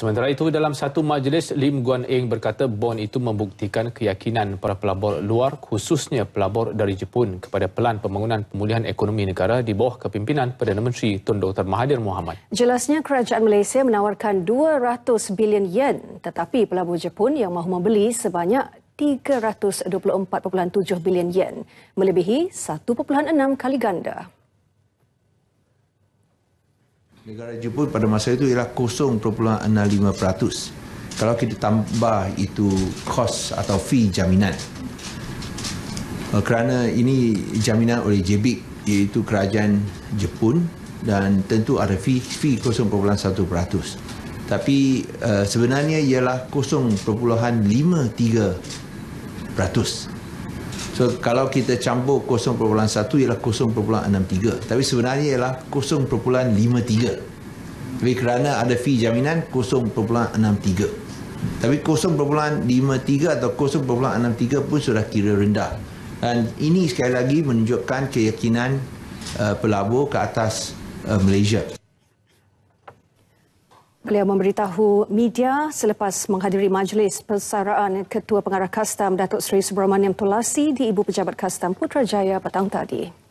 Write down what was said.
Sementara itu dalam satu majlis Lim Guan Eng berkata bon itu membuktikan keyakinan para pelabur luar khususnya pelabur dari Jepun kepada pelan pembangunan pemulihan ekonomi negara di bawah kepimpinan Perdana Menteri Tun Dr Mahathir Mohamad. Jelasnya kerajaan Malaysia menawarkan 200 bilion yen tetapi pelabur Jepun yang mahu membeli sebanyak 324.7 bilion yen melebihi 1.6 kali ganda. Negara Jepun pada masa itu ialah 0.65%. Kalau kita tambah itu kos atau fee jaminan. Eh, kerana ini jaminan oleh JBIC iaitu kerajaan Jepun dan tentu ada fee, fee 0.1%. Tapi eh, sebenarnya ialah 0.53%. So kalau kita campur 0.1 ialah 0.63 tapi sebenarnya ialah 0.53. Tapi kerana ada fee jaminan 0.63. Tapi 0.53 atau 0.63 pun sudah kira rendah. Dan ini sekali lagi menunjukkan keyakinan uh, pelabur ke atas uh, Malaysia. Beliau memberitahu media selepas menghadiri majlis persaraan Ketua Pengarah Kastam Datuk Seri Subramaniam Tulasi di Ibu Pejabat Kastam Putrajaya petang tadi.